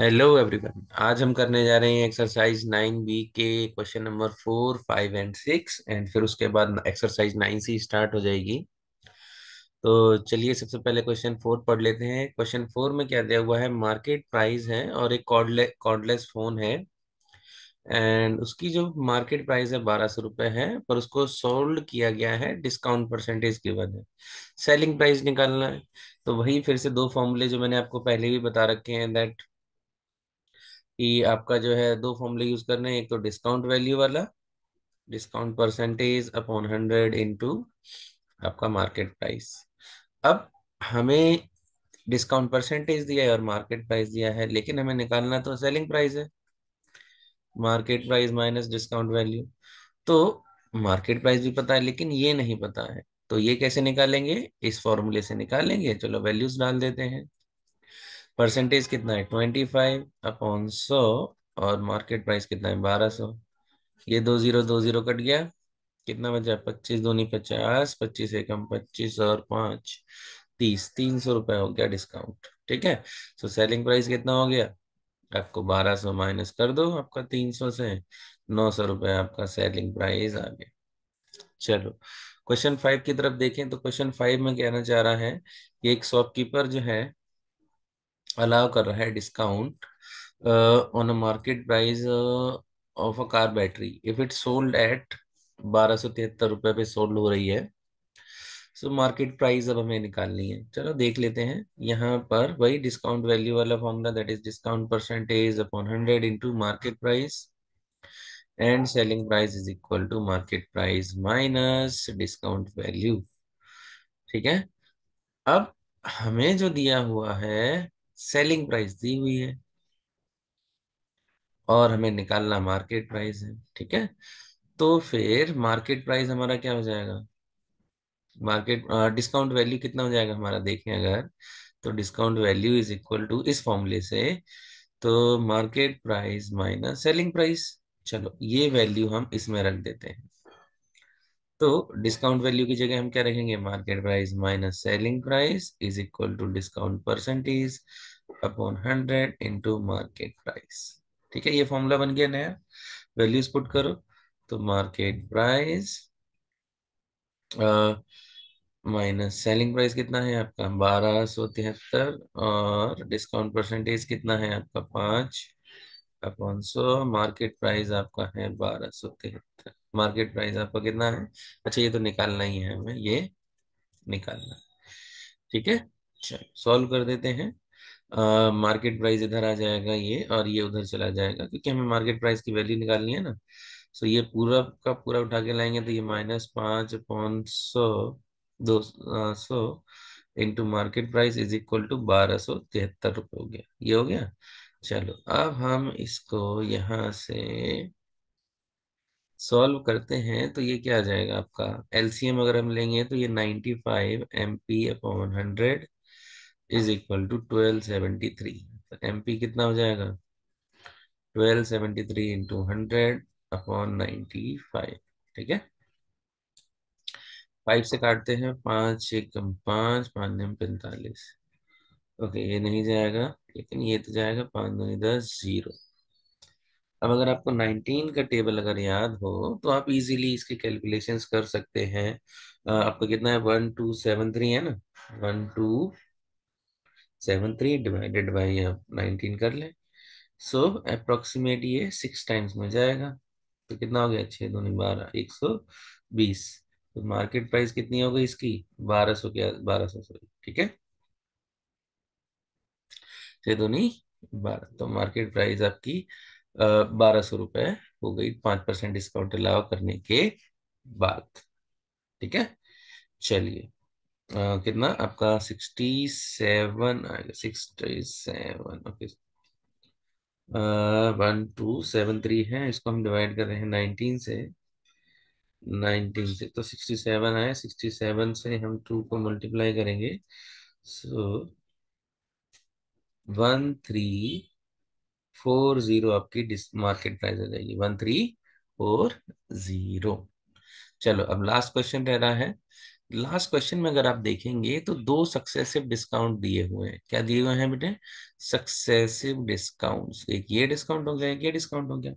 hello everyone आज हम करने जा रहे हैं एक्सरसाइज नाइन बी के question number four five and six and फिर उसके बाद एक्सरसाइज नाइन सी स्टार्ट हो जाएगी तो चलिए सबसे पहले क्वेश्चन फोर पढ़ लेते हैं क्वेश्चन फोर में क्या दिया हुआ है मार्केट प्राइस है और एक कॉर्डलेस कॉर्डलेस फोन है एंड उसकी जो मार्केट प्राइस है बारह सौ रुपये है पर उसको सोल्ड किया गया है डिस्काउंट परसेंटेज के है सेलिंग प्राइस निकालना है तो वही फिर से दो फॉर्मूले जो मैंने आपको पहले भी बता रखे हैं दैट कि आपका जो है दो फॉर्मूले यूज करने हैं एक तो डिस्काउंट वैल्यू वाला discount percentage upon hundred into आपका मार्केट प्राइस अब हमें डिस्काउंट परसेंटेज दिया है और मार्केट प्राइस दिया है लेकिन हमें निकालना तो सेलिंग प्राइस है market price minus discount value तो मार्केट प्राइस भी पता है लेकिन ये नहीं पता है तो ये कैसे निकालेंगे इस फॉर्मूले से निकालेंगे चलो वैल्यूज डाल देते हैं परसेंटेज कितना है ट्वेंटी फाइव अपॉन सौ और मार्केट प्राइस कितना है बारह सौ ये दो जीरो दो जीरो कट गया कितना बचा पच्चीस दूनी पचास पच्चीस एकम पच्चीस और पांच तीस तीन सौ रुपए हो गया डिस्काउंट ठीक है सो सेलिंग प्राइस कितना हो गया आपको बारह सौ माइनस कर दो आपका तीन सौ से नौ सौ रुपए आपका सेलिंग प्राइस आ गया चलो क्वेश्चन फाइव की तरफ देखें तो क्वेश्चन फाइव में कहना चाह रहा है कि एक शॉपकीपर जो है अलाउ कर रहा है discount on a market price of a car battery if it sold at बारह सौ तिहत्तर रुपये पे सोल्ड हो रही है सो मार्केट प्राइस अब हमें निकालनी है चलो देख लेते हैं यहाँ पर वही डिस्काउंट वैल्यू वाला formula that is discount percentage upon hundred into market price and selling price is equal to market price minus discount value ठीक है अब हमें जो दिया हुआ है सेलिंग प्राइस दी हुई है और हमें निकालना मार्केट प्राइस है ठीक है तो फिर मार्केट प्राइस हमारा क्या हो जाएगा मार्केट डिस्काउंट वैल्यू कितना हो जाएगा हमारा देखें अगर तो discount value is equal to इस फॉर्मूले से तो market price minus selling price चलो ये वैल्यू हम इसमें रख देते हैं तो डिस्काउंट वैल्यू की जगह हम क्या रखेंगे market price minus selling price is equal to discount percentage upon hundred into market price ठीक है ये फॉर्मूला बन गया नया वैल्यूज पुट करो तो market price minus selling price कितना है आपका बारह सौ तिहत्तर और डिस्काउंट परसेंटेज कितना है आपका पांच अपॉन सो मार्केट प्राइस आपका है बारह सौ तिहत्तर मार्केट प्राइस आपका कितना है अच्छा ये तो निकालना ही है हमें ये निकालना ठीक है चलो सॉल्व कर देते हैं मार्केट uh, प्राइस इधर आ जाएगा ये और ये उधर चला जाएगा क्योंकि हमें मार्केट प्राइस की वैल्यू निकालनी है ना सो so, ये पूरा का पूरा उठा के लाएंगे तो ये माइनस पांच अपॉन सौ दो सौ into market price is equal to बारह सौ तिहत्तर रुपये हो गया ये हो गया चलो अब हम इसको यहां से सॉल्व करते हैं तो ये क्या आ जाएगा आपका एलसीएम अगर हम लेंगे तो ये ninety five M P upon hundred is equal to twelve seventy three तो एम पी कितना हो जाएगा twelve seventy three into hundred upon ninety five ठीक है फाइव से काटते हैं पांच एक पांच पांच पैंतालीस ओके ये नहीं जाएगा लेकिन ये तो जाएगा पाँच दो दस जीरो अब अगर आपको 19 का टेबल अगर याद हो तो आप इजीली इसके कैलकुलेशंस कर सकते हैं आपको कितना है वन टू सेवन थ्री है ना one two seven three divided by आप नाइनटीन कर लें सो so, अप्रोक्सीमेट ये सिक्स टाइम्स में जाएगा तो कितना हो गया छः दो बारह एक सौ बीस तो मार्केट प्राइस कितनी हो गई इसकी बारह सौ क्या बारह सौ सॉरी ठीक है छह दूनी बारह तो मार्केट प्राइस आपकी बारह सौ रुपए हो गई पांच परसेंट डिस्काउंट अलाव करने के बाद ठीक है चलिए कितना आपका सिक्सटी सेवन आएगा sixty seven okay one two seven three है इसको हम डिवाइड कर रहे हैं नाइनटीन से नाइनटीन से तो सिक्सटी सेवन आया सिक्सटी सेवन से हम टू को मल्टीप्लाई करेंगे so one three four zero आपकी मार्केट प्राइस हो जाएगी वन थ्री फोर जीरो चलो अब लास्ट क्वेश्चन रह रहा है लास्ट क्वेश्चन में अगर आप देखेंगे तो दो सक्सेसिव डिस्काउंट दिए हुए हैं क्या दिए हुए हैं बेटे सक्सेसिव डिस्काउंट एक ये डिस्काउंट हो गया एक ये डिस्काउंट हो गया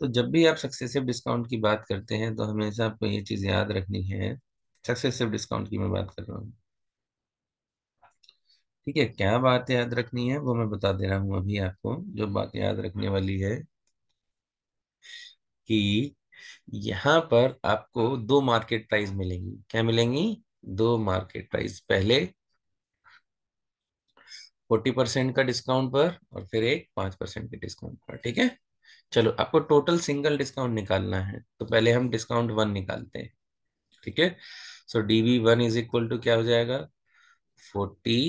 तो जब भी आप सक्सेसिव डिस्काउंट की बात करते हैं तो हमेशा आपको ये चीज याद रखनी है सक्सेसिव डिस्काउंट की मैं बात कर रहा हूँ ठीक है क्या बात याद रखनी है वो मैं बता दे रहा हूं अभी आपको जो बात याद रखने वाली है कि यहाँ पर आपको दो मार्केट प्राइस मिलेंगी क्या मिलेंगी दो मार्केट प्राइस पहले फोर्टी परसेंट का डिस्काउंट पर और फिर एक पांच परसेंट के डिस्काउंट पर ठीक है चलो आपको टोटल सिंगल डिस्काउंट निकालना है तो पहले हम डिस्काउंट वन निकालते हैं ठीक है so D B one is equal to क्या हो जाएगा forty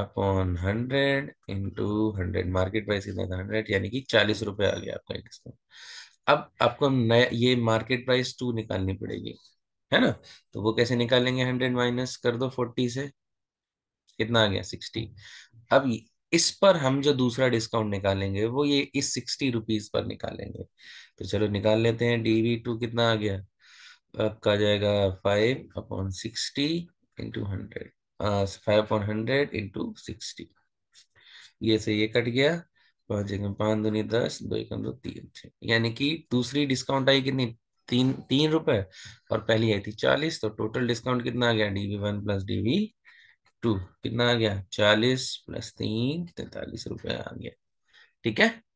upon hundred into hundred market price कितना था हंड्रेड यानी कि चालीस रुपए आ गया आपका डिस्काउंट अब आपको नया ये मार्केट प्राइस टू निकालनी पड़ेगी है ना तो वो कैसे निकालेंगे हंड्रेड माइनस कर दो फोर्टी से कितना आ गया सिक्सटी अब इस पर हम जो दूसरा डिस्काउंट निकालेंगे वो ये इस सिक्सटी रुपीज पर निकालेंगे तो चलो निकाल लेते हैं डीवी टू कितना आ गया आपका जाएगा five upon sixty into hundred five hundred into sixty ये से ये कट गया पाँच एकम पांच दुनी दस दो एक दो तीन छह यानी कि दूसरी डिस्काउंट आई कितनी तीन तीन रुपए और पहली आई थी चालीस तो टोटल डिस्काउंट कितना आ गया DV one plus DV two कितना आ गया चालीस प्लस तीन तैतालीस रुपए आ गया ठीक है